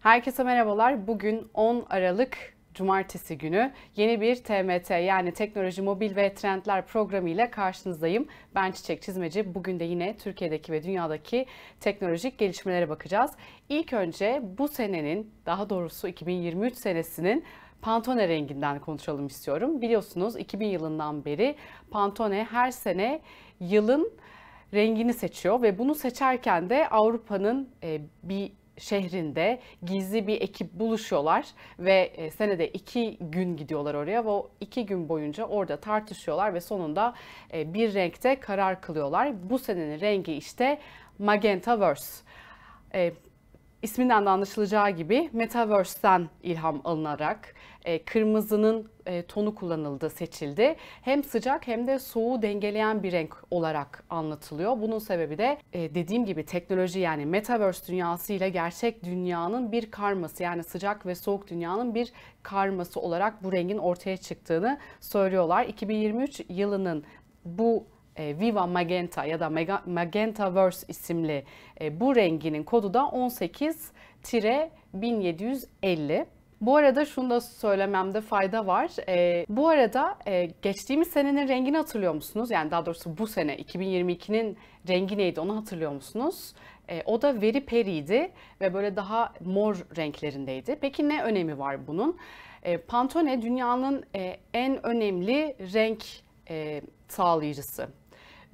Herkese merhabalar. Bugün 10 Aralık Cumartesi günü yeni bir TMT yani Teknoloji Mobil ve Trendler programı ile karşınızdayım. Ben Çiçek Çizmeci. Bugün de yine Türkiye'deki ve dünyadaki teknolojik gelişmelere bakacağız. İlk önce bu senenin daha doğrusu 2023 senesinin Pantone renginden konuşalım istiyorum. Biliyorsunuz 2000 yılından beri Pantone her sene yılın rengini seçiyor ve bunu seçerken de Avrupa'nın e, bir şehrinde gizli bir ekip buluşuyorlar ve e, senede iki gün gidiyorlar oraya ve o iki gün boyunca orada tartışıyorlar ve sonunda e, bir renkte karar kılıyorlar. Bu senenin rengi işte magenta verse. E, isminden de anlaşılacağı gibi Metaverse'den ilham alınarak e, kırmızının e, tonu kullanıldı, seçildi. Hem sıcak hem de soğuğu dengeleyen bir renk olarak anlatılıyor. Bunun sebebi de e, dediğim gibi teknoloji yani Metaverse dünyası ile gerçek dünyanın bir karması yani sıcak ve soğuk dünyanın bir karması olarak bu rengin ortaya çıktığını söylüyorlar. 2023 yılının bu e, Viva Magenta ya da Mega, Magentaverse isimli e, bu renginin kodu da 18-1750. Bu arada şunu da söylememde fayda var. E, bu arada e, geçtiğimiz senenin rengini hatırlıyor musunuz? Yani daha doğrusu bu sene 2022'nin rengi neydi onu hatırlıyor musunuz? E, o da veri periydi ve böyle daha mor renklerindeydi. Peki ne önemi var bunun? E, Pantone dünyanın e, en önemli renk e, sağlayıcısı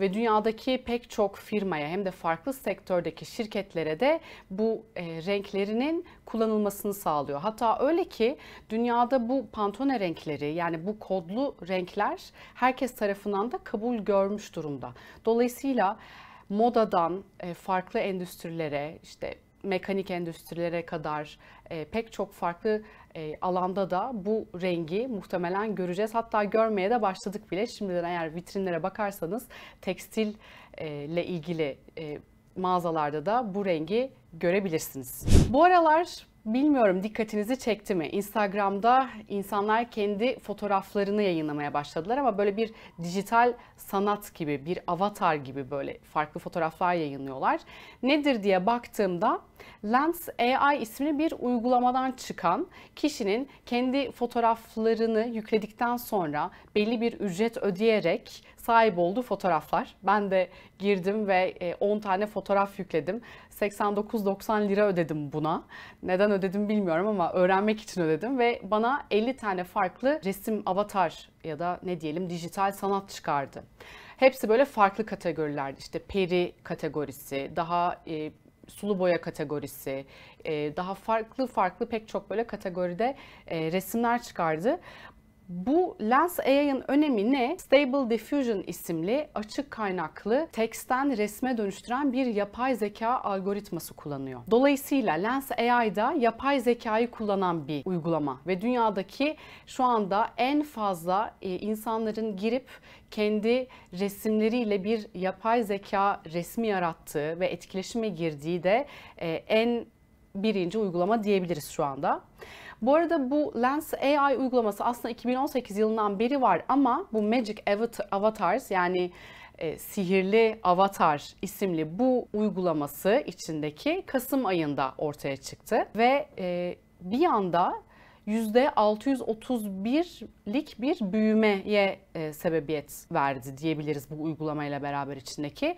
ve dünyadaki pek çok firmaya hem de farklı sektördeki şirketlere de bu e, renklerinin kullanılmasını sağlıyor. Hatta öyle ki dünyada bu Pantone renkleri yani bu kodlu renkler herkes tarafından da kabul görmüş durumda. Dolayısıyla modadan e, farklı endüstrilere işte mekanik endüstrilere kadar e, pek çok farklı e, alanda da bu rengi muhtemelen göreceğiz. Hatta görmeye de başladık bile. Şimdiden eğer vitrinlere bakarsanız tekstille ilgili e, mağazalarda da bu rengi görebilirsiniz. Bu aralar Bilmiyorum dikkatinizi çekti mi? Instagram'da insanlar kendi fotoğraflarını yayınlamaya başladılar ama böyle bir dijital sanat gibi, bir avatar gibi böyle farklı fotoğraflar yayınlıyorlar. Nedir diye baktığımda Lens AI isimli bir uygulamadan çıkan kişinin kendi fotoğraflarını yükledikten sonra belli bir ücret ödeyerek sahip olduğu fotoğraflar. Ben de girdim ve 10 e, tane fotoğraf yükledim. 89-90 lira ödedim buna. Neden ödedim bilmiyorum ama öğrenmek için ödedim ve bana 50 tane farklı resim, avatar ya da ne diyelim dijital sanat çıkardı. Hepsi böyle farklı kategorilerdi. İşte peri kategorisi, daha e, sulu boya kategorisi, e, daha farklı farklı pek çok böyle kategoride e, resimler çıkardı. Bu Lens AI'ın önemi ne? Stable Diffusion isimli açık kaynaklı teksten resme dönüştüren bir yapay zeka algoritması kullanıyor. Dolayısıyla Lens AI'da yapay zekayı kullanan bir uygulama ve dünyadaki şu anda en fazla e, insanların girip kendi resimleriyle bir yapay zeka resmi yarattığı ve etkileşime girdiği de e, en birinci uygulama diyebiliriz şu anda. Bu arada bu Lens AI uygulaması aslında 2018 yılından beri var ama bu Magic Avatars yani e, Sihirli Avatar isimli bu uygulaması içindeki Kasım ayında ortaya çıktı ve e, bir anda %631'lik bir büyümeye e, sebebiyet verdi diyebiliriz bu uygulamayla beraber içindeki.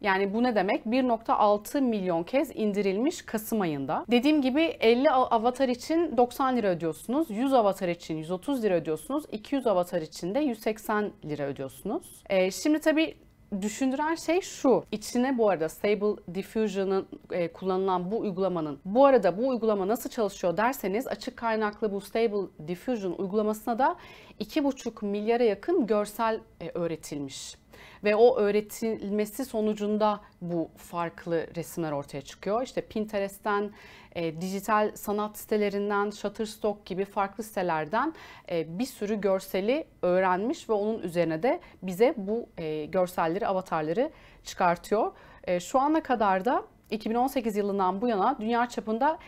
Yani bu ne demek? 1.6 milyon kez indirilmiş Kasım ayında. Dediğim gibi 50 avatar için 90 lira ödüyorsunuz. 100 avatar için 130 lira ödüyorsunuz. 200 avatar için de 180 lira ödüyorsunuz. Ee, şimdi tabii düşündüren şey şu. İçine bu arada Stable Diffusion'ın e, kullanılan bu uygulamanın. Bu arada bu uygulama nasıl çalışıyor derseniz açık kaynaklı bu Stable Diffusion uygulamasına da 2,5 milyara yakın görsel e, öğretilmiş ve o öğretilmesi sonucunda bu farklı resimler ortaya çıkıyor. İşte Pinterest'ten, e, dijital sanat sitelerinden, Shutterstock gibi farklı sitelerden e, bir sürü görseli öğrenmiş ve onun üzerine de bize bu e, görselleri, avatarları çıkartıyor. E, şu ana kadar da 2018 yılından bu yana dünya çapında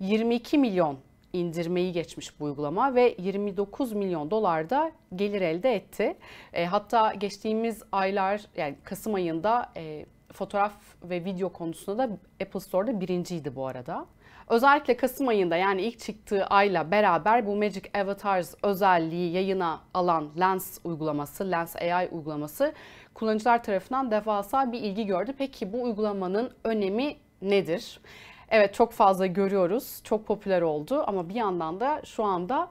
22 milyon indirmeyi geçmiş bu uygulama ve 29 milyon dolar da gelir elde etti. E, hatta geçtiğimiz aylar yani Kasım ayında e, fotoğraf ve video konusunda da Apple Store'da birinciydi bu arada. Özellikle Kasım ayında yani ilk çıktığı ayla beraber bu Magic Avatars özelliği yayına alan Lens uygulaması, Lens AI uygulaması kullanıcılar tarafından devasa bir ilgi gördü. Peki bu uygulamanın önemi nedir? evet çok fazla görüyoruz, çok popüler oldu ama bir yandan da şu anda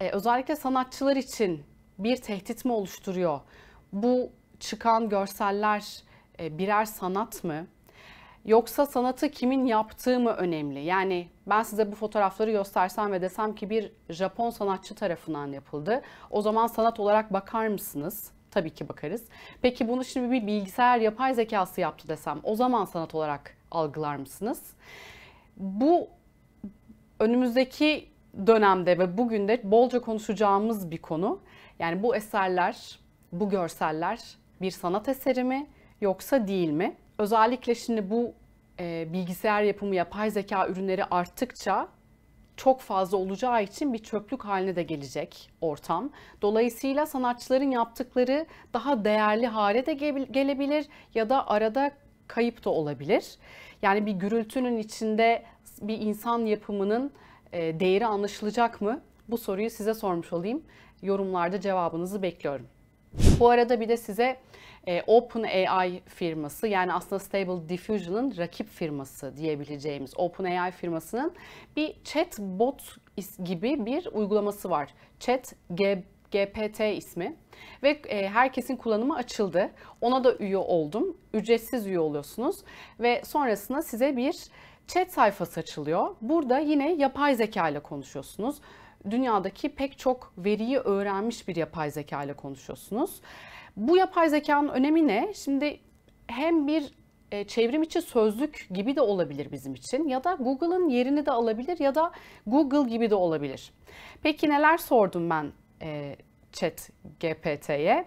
e, özellikle sanatçılar için bir tehdit mi oluşturuyor? Bu çıkan görseller e, birer sanat mı? Yoksa sanatı kimin yaptığı mı önemli? Yani ben size bu fotoğrafları göstersem ve desem ki bir Japon sanatçı tarafından yapıldı. O zaman sanat olarak bakar mısınız? Tabii ki bakarız. Peki bunu şimdi bir bilgisayar yapay zekası yaptı desem o zaman sanat olarak algılar mısınız? bu önümüzdeki dönemde ve bugün de bolca konuşacağımız bir konu. Yani bu eserler, bu görseller bir sanat eseri mi yoksa değil mi? Özellikle şimdi bu e, bilgisayar yapımı yapay zeka ürünleri arttıkça çok fazla olacağı için bir çöplük haline de gelecek ortam. Dolayısıyla sanatçıların yaptıkları daha değerli hale de gelebilir ya da arada kayıp da olabilir. Yani bir gürültünün içinde bir insan yapımının e, değeri anlaşılacak mı? Bu soruyu size sormuş olayım. Yorumlarda cevabınızı bekliyorum. Bu arada bir de size e, OpenAI firması yani aslında Stable Diffusion'ın rakip firması diyebileceğimiz OpenAI firmasının bir chat bot gibi bir uygulaması var. Chat G GPT ismi ve e, herkesin kullanımı açıldı. Ona da üye oldum. Ücretsiz üye oluyorsunuz ve sonrasında size bir chat sayfası açılıyor. Burada yine yapay zeka ile konuşuyorsunuz. Dünyadaki pek çok veriyi öğrenmiş bir yapay zeka ile konuşuyorsunuz. Bu yapay zekanın önemi ne? Şimdi hem bir e, çevrim içi sözlük gibi de olabilir bizim için ya da Google'ın yerini de alabilir ya da Google gibi de olabilir. Peki neler sordum ben e, chat GPT'ye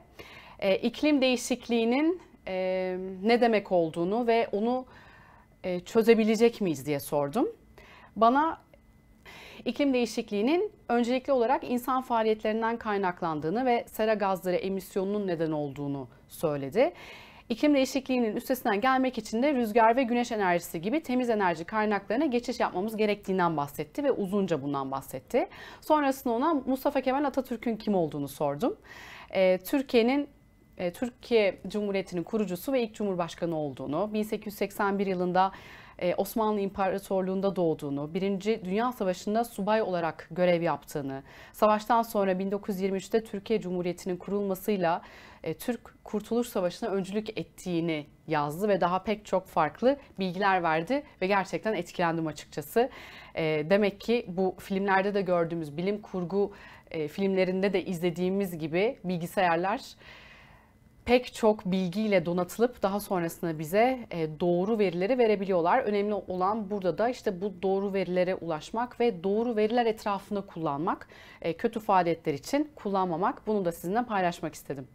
e, iklim değişikliğinin e, ne demek olduğunu ve onu e, çözebilecek miyiz diye sordum. Bana iklim değişikliğinin öncelikli olarak insan faaliyetlerinden kaynaklandığını ve sera gazları emisyonunun neden olduğunu söyledi. İklim değişikliğinin üstesinden gelmek için de rüzgar ve güneş enerjisi gibi temiz enerji kaynaklarına geçiş yapmamız gerektiğinden bahsetti ve uzunca bundan bahsetti. Sonrasında ona Mustafa Kemal Atatürk'ün kim olduğunu sordum. Ee, e, Türkiye'nin Türkiye Cumhuriyeti'nin kurucusu ve ilk cumhurbaşkanı olduğunu, 1881 yılında e, Osmanlı İmparatorluğu'nda doğduğunu, Birinci Dünya Savaşı'nda subay olarak görev yaptığını, savaştan sonra 1923'te Türkiye Cumhuriyeti'nin kurulmasıyla e, Türk Kurtuluş Savaşı'na öncülük ettiğini yazdı ve daha pek çok farklı bilgiler verdi ve gerçekten etkilendim açıkçası. E, demek ki bu filmlerde de gördüğümüz bilim kurgu filmlerinde de izlediğimiz gibi bilgisayarlar pek çok bilgiyle donatılıp daha sonrasında bize e, doğru verileri verebiliyorlar. Önemli olan burada da işte bu doğru verilere ulaşmak ve doğru veriler etrafında kullanmak. E, kötü faaliyetler için kullanmamak. Bunu da sizinle paylaşmak istedim.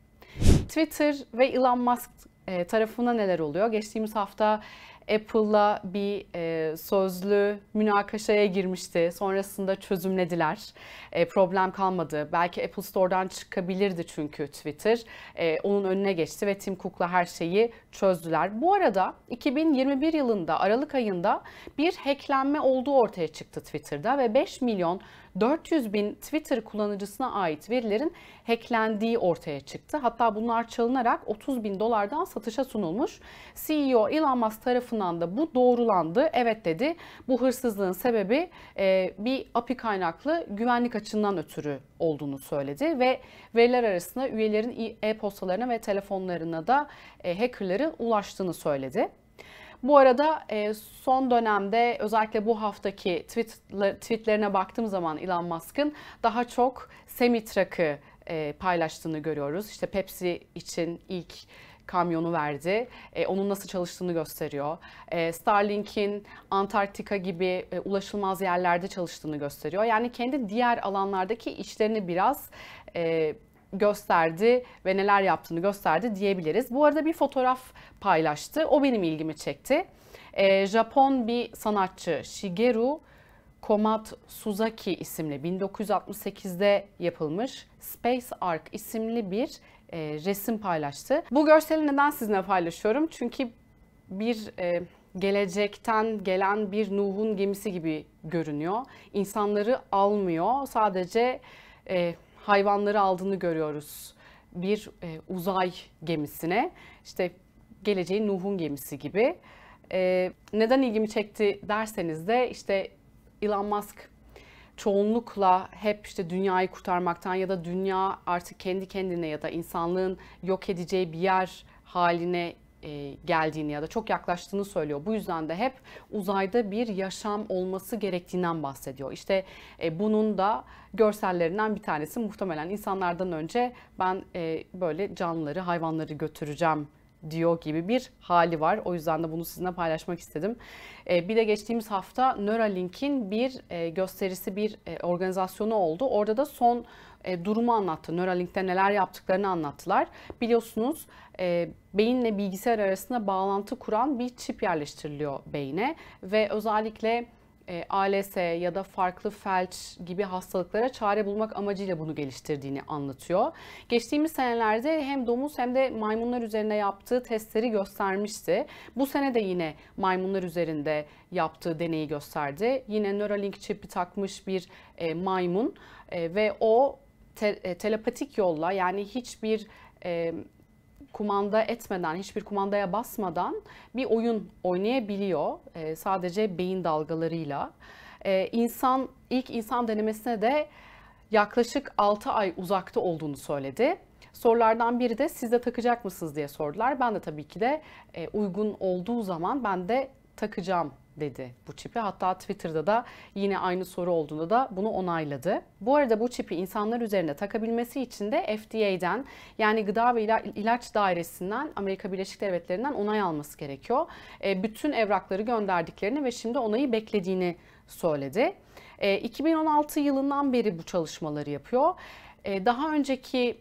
Twitter ve Elon Musk e, tarafında neler oluyor? Geçtiğimiz hafta Apple'la bir e, sözlü münakaşaya girmişti. Sonrasında çözümlediler. E, problem kalmadı. Belki Apple Store'dan çıkabilirdi çünkü Twitter. E, onun önüne geçti ve Tim Cook'la her şeyi çözdüler. Bu arada 2021 yılında Aralık ayında bir hacklenme olduğu ortaya çıktı Twitter'da ve 5 milyon 400 bin Twitter kullanıcısına ait verilerin hacklendiği ortaya çıktı. Hatta bunlar çalınarak 30 bin dolardan satışa sunulmuş. CEO Elon Musk tarafından da bu doğrulandı. Evet dedi bu hırsızlığın sebebi e, bir API kaynaklı güvenlik açığından ötürü olduğunu söyledi ve veriler arasında üyelerin e-postalarına ve telefonlarına da e, hackerların ulaştığını söyledi. Bu arada e, son dönemde özellikle bu haftaki tweetler, tweetlerine baktığım zaman Elon Musk'ın daha çok Semit e, paylaştığını görüyoruz. İşte Pepsi için ilk kamyonu verdi. E, onun nasıl çalıştığını gösteriyor. E, Starlink'in Antarktika gibi e, ulaşılmaz yerlerde çalıştığını gösteriyor. Yani kendi diğer alanlardaki işlerini biraz e, gösterdi ve neler yaptığını gösterdi diyebiliriz. Bu arada bir fotoğraf paylaştı. O benim ilgimi çekti. E, Japon bir sanatçı Shigeru Komat Suzaki isimli 1968'de yapılmış Space Ark isimli bir e, resim paylaştı. Bu görseli neden sizinle paylaşıyorum? Çünkü bir e, gelecekten gelen bir Nuh'un gemisi gibi görünüyor. İnsanları almıyor. Sadece e, hayvanları aldığını görüyoruz. Bir e, uzay gemisine işte geleceğin Nuh'un gemisi gibi. E, neden ilgimi çekti derseniz de işte Elon Musk çoğunlukla hep işte dünyayı kurtarmaktan ya da dünya artık kendi kendine ya da insanlığın yok edeceği bir yer haline e, geldiğini ya da çok yaklaştığını söylüyor. Bu yüzden de hep uzayda bir yaşam olması gerektiğinden bahsediyor. İşte e, bunun da görsellerinden bir tanesi muhtemelen insanlardan önce ben e, böyle canlıları, hayvanları götüreceğim diyor gibi bir hali var. O yüzden de bunu sizinle paylaşmak istedim. Bir de geçtiğimiz hafta Neuralink'in bir gösterisi, bir organizasyonu oldu. Orada da son e, durumu anlattı. Neuralink'te neler yaptıklarını anlattılar. Biliyorsunuz e, beyinle bilgisayar arasında bağlantı kuran bir çip yerleştiriliyor beyne ve özellikle e, ALS ya da farklı felç gibi hastalıklara çare bulmak amacıyla bunu geliştirdiğini anlatıyor. Geçtiğimiz senelerde hem domuz hem de maymunlar üzerinde yaptığı testleri göstermişti. Bu sene de yine maymunlar üzerinde yaptığı deneyi gösterdi. Yine Neuralink çipi takmış bir e, maymun e, ve o te, e, telepatik yolla yani hiçbir e, kumanda etmeden, hiçbir kumandaya basmadan bir oyun oynayabiliyor. E, sadece beyin dalgalarıyla. E, insan ilk insan denemesine de yaklaşık 6 ay uzakta olduğunu söyledi. Sorulardan biri de siz de takacak mısınız diye sordular. Ben de tabii ki de e, uygun olduğu zaman ben de takacağım dedi bu çipi. Hatta Twitter'da da yine aynı soru olduğunda da bunu onayladı. Bu arada bu çipi insanlar üzerinde takabilmesi için de FDA'den yani Gıda ve İlaç Dairesi'nden Amerika Birleşik Devletleri'nden onay alması gerekiyor. E, bütün evrakları gönderdiklerini ve şimdi onayı beklediğini söyledi. E, 2016 yılından beri bu çalışmaları yapıyor. E, daha önceki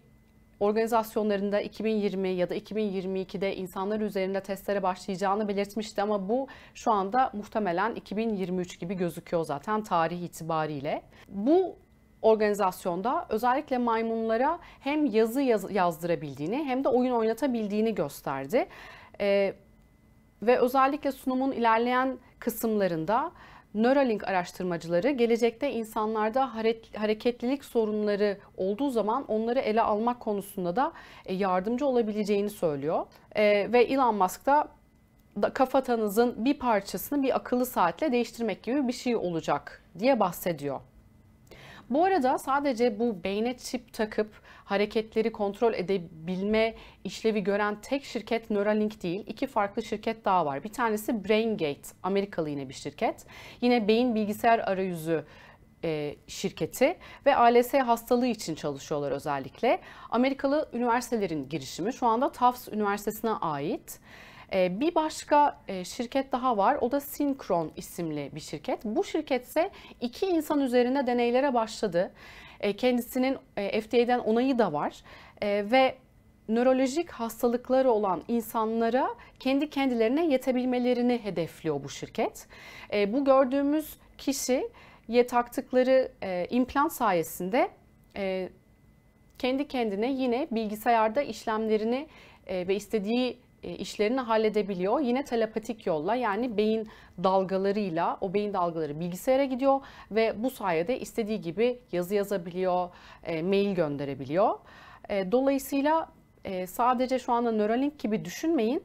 organizasyonlarında 2020 ya da 2022'de insanlar üzerinde testlere başlayacağını belirtmişti ama bu şu anda muhtemelen 2023 gibi gözüküyor zaten tarih itibariyle. Bu organizasyonda özellikle maymunlara hem yazı yaz- yazdırabildiğini hem de oyun oynatabildiğini gösterdi. Ee, ve özellikle sunumun ilerleyen kısımlarında Neuralink araştırmacıları gelecekte insanlarda hareketlilik sorunları olduğu zaman onları ele almak konusunda da e, yardımcı olabileceğini söylüyor. E, ve Elon Musk da kafatanızın bir parçasını bir akıllı saatle değiştirmek gibi bir şey olacak diye bahsediyor. Bu arada sadece bu beyne çip takıp hareketleri kontrol edebilme işlevi gören tek şirket Neuralink değil. iki farklı şirket daha var. Bir tanesi BrainGate, Amerikalı yine bir şirket. Yine beyin bilgisayar arayüzü e, şirketi ve ALS hastalığı için çalışıyorlar özellikle. Amerikalı üniversitelerin girişimi şu anda Tufts Üniversitesi'ne ait. Ee, bir başka e, şirket daha var. O da Synchron isimli bir şirket. Bu şirket ise iki insan üzerinde deneylere başladı. E, kendisinin e, FDA'den onayı da var. Ve nörolojik hastalıkları olan insanlara kendi kendilerine yetebilmelerini hedefliyor bu şirket. Bu gördüğümüz kişi taktıkları implant sayesinde kendi kendine yine bilgisayarda işlemlerini ve istediği e, işlerini halledebiliyor. Yine telepatik yolla yani beyin dalgalarıyla o beyin dalgaları bilgisayara gidiyor ve bu sayede istediği gibi yazı yazabiliyor, e, mail gönderebiliyor. E, dolayısıyla sadece şu anda Neuralink gibi düşünmeyin.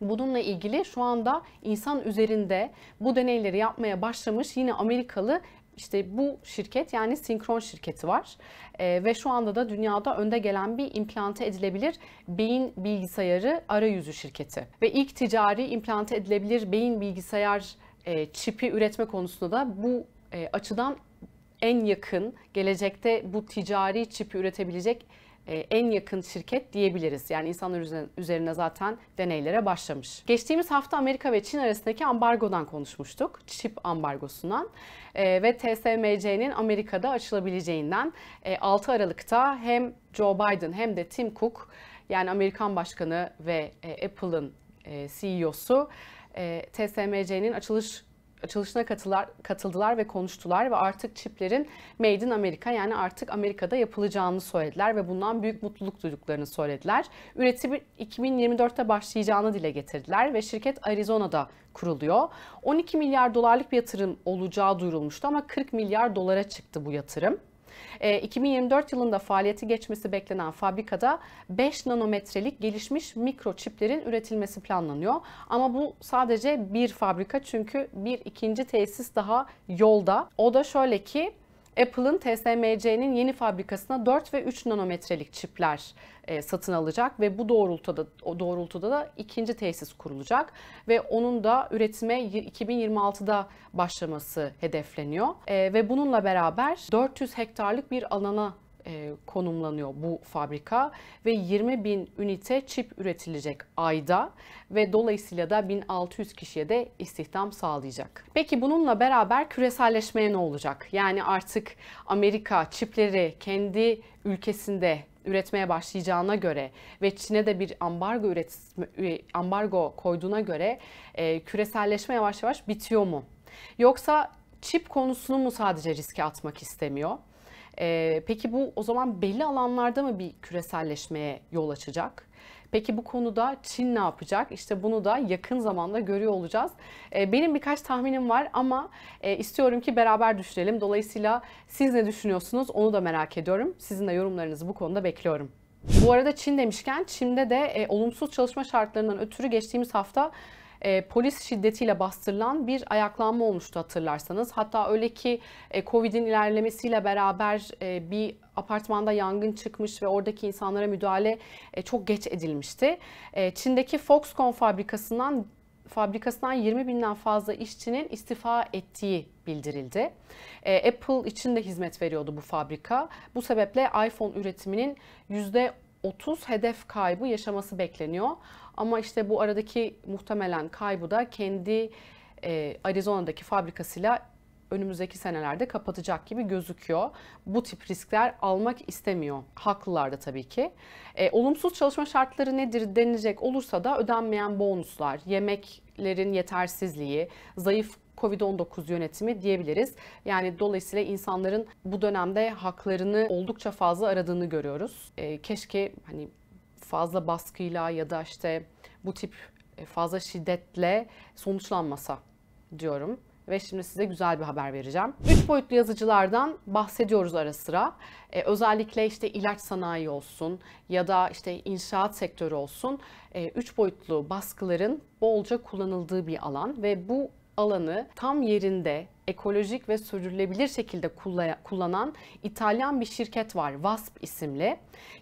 Bununla ilgili şu anda insan üzerinde bu deneyleri yapmaya başlamış yine Amerikalı işte bu şirket yani Sinkron şirketi var e, ve şu anda da dünyada önde gelen bir implante edilebilir beyin bilgisayarı arayüzü şirketi. Ve ilk ticari implante edilebilir beyin bilgisayar e, çipi üretme konusunda da bu e, açıdan en yakın gelecekte bu ticari çipi üretebilecek e, en yakın şirket diyebiliriz. Yani insanlar üzerine zaten deneylere başlamış. Geçtiğimiz hafta Amerika ve Çin arasındaki ambargodan konuşmuştuk. Çip ambargosundan e, ve TSMC'nin Amerika'da açılabileceğinden 6 e, Aralık'ta hem Joe Biden hem de Tim Cook yani Amerikan Başkanı ve Apple'ın CEO'su TSMC'nin açılış açılışına katılar, katıldılar ve konuştular ve artık çiplerin Made in America yani artık Amerika'da yapılacağını söylediler ve bundan büyük mutluluk duyduklarını söylediler. Üretimi 2024'te başlayacağını dile getirdiler ve şirket Arizona'da kuruluyor. 12 milyar dolarlık bir yatırım olacağı duyurulmuştu ama 40 milyar dolara çıktı bu yatırım. E, ee, 2024 yılında faaliyeti geçmesi beklenen fabrikada 5 nanometrelik gelişmiş mikroçiplerin üretilmesi planlanıyor. Ama bu sadece bir fabrika çünkü bir ikinci tesis daha yolda. O da şöyle ki Apple'ın TSMC'nin yeni fabrikasına 4 ve 3 nanometrelik çipler e, satın alacak ve bu doğrultuda doğrultuda da ikinci tesis kurulacak ve onun da üretime 2026'da başlaması hedefleniyor. E, ve bununla beraber 400 hektarlık bir alana e, konumlanıyor bu fabrika ve 20 bin ünite çip üretilecek ayda ve dolayısıyla da 1600 kişiye de istihdam sağlayacak. Peki bununla beraber küreselleşmeye ne olacak? Yani artık Amerika çipleri kendi ülkesinde üretmeye başlayacağına göre ve Çin'e de bir ambargo üretme, e, ambargo koyduğuna göre e, küreselleşme yavaş yavaş bitiyor mu? Yoksa çip konusunu mu sadece riske atmak istemiyor? E, peki bu o zaman belli alanlarda mı bir küreselleşmeye yol açacak? Peki bu konuda Çin ne yapacak? İşte bunu da yakın zamanda görüyor olacağız. Ee, benim birkaç tahminim var ama e, istiyorum ki beraber düşünelim. Dolayısıyla siz ne düşünüyorsunuz onu da merak ediyorum. Sizin de yorumlarınızı bu konuda bekliyorum. Bu arada Çin demişken Çin'de de e, olumsuz çalışma şartlarından ötürü geçtiğimiz hafta e, polis şiddetiyle bastırılan bir ayaklanma olmuştu hatırlarsanız. Hatta öyle ki e, Covid'in ilerlemesiyle beraber e, bir apartmanda yangın çıkmış ve oradaki insanlara müdahale e, çok geç edilmişti. E, Çin'deki Foxconn fabrikasından fabrikasından 20 binden fazla işçinin istifa ettiği bildirildi. E, Apple için de hizmet veriyordu bu fabrika. Bu sebeple iPhone üretiminin 30 hedef kaybı yaşaması bekleniyor. Ama işte bu aradaki muhtemelen kaybı da kendi e, Arizona'daki fabrikasıyla önümüzdeki senelerde kapatacak gibi gözüküyor. Bu tip riskler almak istemiyor. Haklılar da tabii ki. E, olumsuz çalışma şartları nedir denilecek olursa da ödenmeyen bonuslar, yemeklerin yetersizliği, zayıf Covid-19 yönetimi diyebiliriz. Yani dolayısıyla insanların bu dönemde haklarını oldukça fazla aradığını görüyoruz. E, keşke hani fazla baskıyla ya da işte bu tip e, fazla şiddetle sonuçlanmasa diyorum ve şimdi size güzel bir haber vereceğim. Üç boyutlu yazıcılardan bahsediyoruz ara sıra. Ee, özellikle işte ilaç sanayi olsun ya da işte inşaat sektörü olsun. Ee, üç boyutlu baskıların bolca kullanıldığı bir alan ve bu alanı tam yerinde ekolojik ve sürdürülebilir şekilde kullanan İtalyan bir şirket var VASP isimli.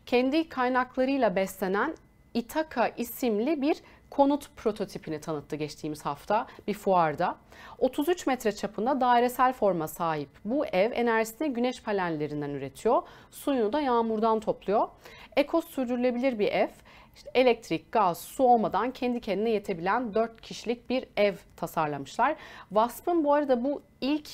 Kendi kaynaklarıyla beslenen Itaka isimli bir konut prototipini tanıttı geçtiğimiz hafta bir fuarda. 33 metre çapında dairesel forma sahip bu ev enerjisini güneş panellerinden üretiyor, suyunu da yağmurdan topluyor. Eko sürdürülebilir bir ev işte elektrik, gaz, su olmadan kendi kendine yetebilen 4 kişilik bir ev tasarlamışlar. Wasp'ın bu arada bu ilk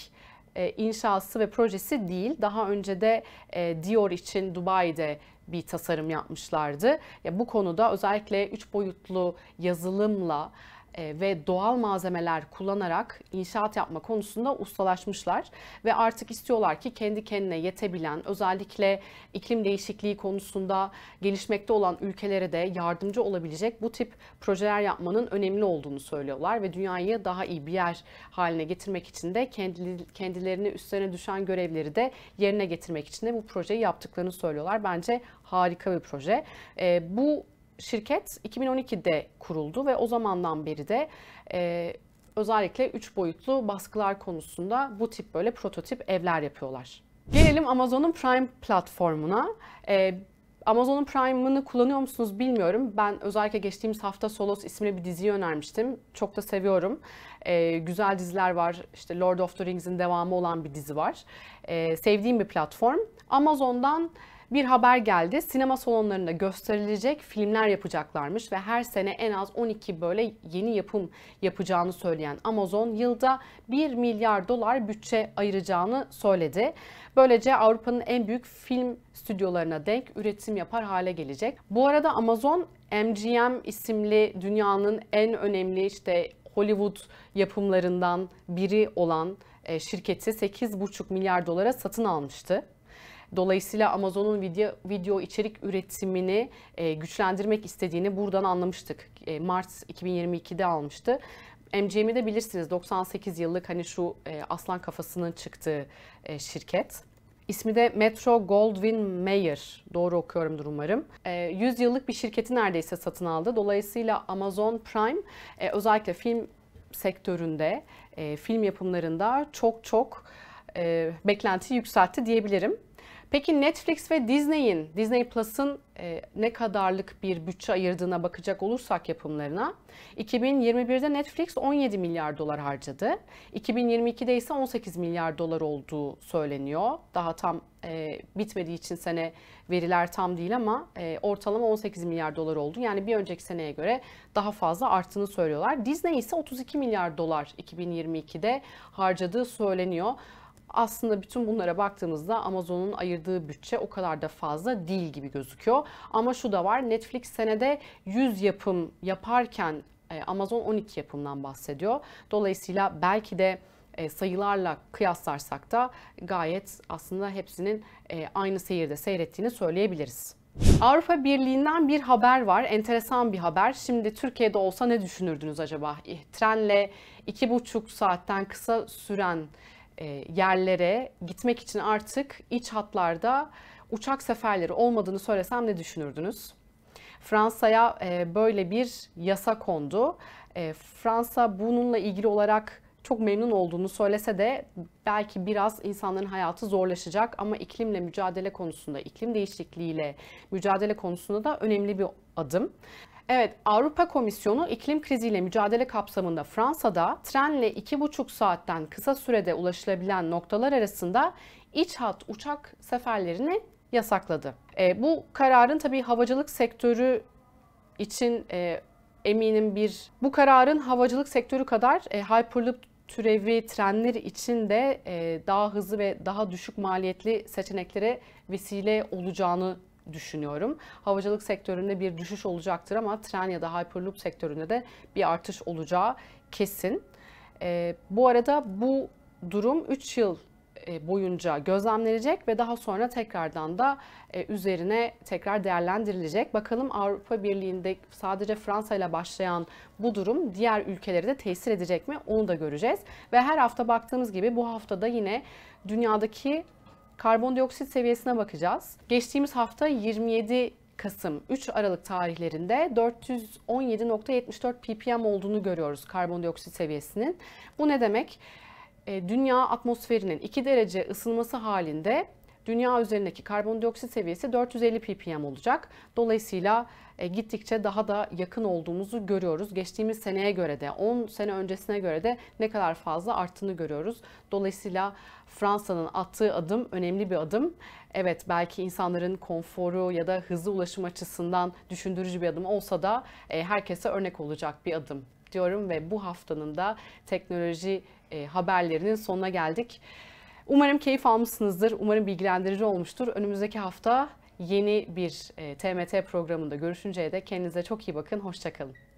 e, inşası ve projesi değil. Daha önce de e, Dior için Dubai'de bir tasarım yapmışlardı. Ya bu konuda özellikle üç boyutlu yazılımla e, ve doğal malzemeler kullanarak inşaat yapma konusunda ustalaşmışlar ve artık istiyorlar ki kendi kendine yetebilen özellikle iklim değişikliği konusunda gelişmekte olan ülkelere de yardımcı olabilecek bu tip projeler yapmanın önemli olduğunu söylüyorlar ve dünyayı daha iyi bir yer haline getirmek için de kendilerini üstlerine düşen görevleri de yerine getirmek için de bu projeyi yaptıklarını söylüyorlar. Bence harika bir proje. E, bu şirket 2012'de kuruldu ve o zamandan beri de e, özellikle üç boyutlu baskılar konusunda bu tip böyle prototip evler yapıyorlar. Gelelim Amazon'un Prime platformuna. E, Amazon'un Prime'ını kullanıyor musunuz bilmiyorum. Ben özellikle geçtiğimiz hafta Solos isimli bir diziyi önermiştim. Çok da seviyorum. Ee, güzel diziler var. İşte Lord of the Rings'in devamı olan bir dizi var. Ee, sevdiğim bir platform. Amazon'dan bir haber geldi. Sinema salonlarında gösterilecek filmler yapacaklarmış ve her sene en az 12 böyle yeni yapım yapacağını söyleyen Amazon yılda 1 milyar dolar bütçe ayıracağını söyledi. Böylece Avrupa'nın en büyük film stüdyolarına denk üretim yapar hale gelecek. Bu arada Amazon MGM isimli dünyanın en önemli işte Hollywood yapımlarından biri olan e, şirketi 8,5 milyar dolara satın almıştı. Dolayısıyla Amazon'un video, video içerik üretimini e, güçlendirmek istediğini buradan anlamıştık. E, Mart 2022'de almıştı. MGM'i de bilirsiniz 98 yıllık hani şu e, aslan kafasının çıktığı e, şirket. İsmi de Metro Goldwyn Mayer. Doğru okuyorumdur umarım. 100 e, yıllık bir şirketi neredeyse satın aldı. Dolayısıyla Amazon Prime e, özellikle film sektöründe, e, film yapımlarında çok çok beklenti yükseltti diyebilirim. Peki Netflix ve Disney'in, Disney, Disney Plus'ın e, ne kadarlık bir bütçe ayırdığına bakacak olursak yapımlarına, 2021'de Netflix 17 milyar dolar harcadı. 2022'de ise 18 milyar dolar olduğu söyleniyor. Daha tam e, bitmediği için sene veriler tam değil ama e, ortalama 18 milyar dolar oldu. Yani bir önceki seneye göre daha fazla arttığını söylüyorlar. Disney ise 32 milyar dolar 2022'de harcadığı söyleniyor. Aslında bütün bunlara baktığımızda Amazon'un ayırdığı bütçe o kadar da fazla değil gibi gözüküyor. Ama şu da var Netflix senede 100 yapım yaparken e, Amazon 12 yapımdan bahsediyor. Dolayısıyla belki de e, sayılarla kıyaslarsak da gayet aslında hepsinin e, aynı seyirde seyrettiğini söyleyebiliriz. Avrupa Birliği'nden bir haber var. Enteresan bir haber. Şimdi Türkiye'de olsa ne düşünürdünüz acaba? Eh, trenle 2,5 saatten kısa süren e, yerlere gitmek için artık iç hatlarda uçak seferleri olmadığını söylesem ne düşünürdünüz? Fransa'ya e, böyle bir yasa kondu. E, Fransa bununla ilgili olarak çok memnun olduğunu söylese de belki biraz insanların hayatı zorlaşacak ama iklimle mücadele konusunda, iklim değişikliğiyle mücadele konusunda da önemli bir adım. Evet Avrupa Komisyonu iklim kriziyle mücadele kapsamında Fransa'da trenle 2,5 saatten kısa sürede ulaşılabilen noktalar arasında iç hat uçak seferlerini yasakladı. E, bu kararın tabii havacılık sektörü için e, eminim bir bu kararın havacılık sektörü kadar e, Hyperloop türevi trenler için de e, daha hızlı ve daha düşük maliyetli seçeneklere vesile olacağını düşünüyorum. Havacılık sektöründe bir düşüş olacaktır ama tren ya da hyperloop sektöründe de bir artış olacağı kesin. E, bu arada bu durum 3 yıl e, boyunca gözlemlenecek ve daha sonra tekrardan da e, üzerine tekrar değerlendirilecek. Bakalım Avrupa Birliği'nde sadece Fransa ile başlayan bu durum diğer ülkeleri de tesir edecek mi onu da göreceğiz. Ve her hafta baktığımız gibi bu haftada yine dünyadaki karbondioksit seviyesine bakacağız. Geçtiğimiz hafta 27 Kasım 3 Aralık tarihlerinde 417.74 ppm olduğunu görüyoruz karbondioksit seviyesinin. Bu ne demek? E, dünya atmosferinin 2 derece ısınması halinde dünya üzerindeki karbondioksit seviyesi 450 ppm olacak. Dolayısıyla e, gittikçe daha da yakın olduğumuzu görüyoruz. Geçtiğimiz seneye göre de 10 sene öncesine göre de ne kadar fazla arttığını görüyoruz. Dolayısıyla Fransa'nın attığı adım önemli bir adım. Evet belki insanların konforu ya da hızlı ulaşım açısından düşündürücü bir adım olsa da e, herkese örnek olacak bir adım diyorum ve bu haftanın da teknoloji e, haberlerinin sonuna geldik. Umarım keyif almışsınızdır. Umarım bilgilendirici olmuştur. Önümüzdeki hafta yeni bir TMT e, programında görüşünceye de kendinize çok iyi bakın. Hoşçakalın.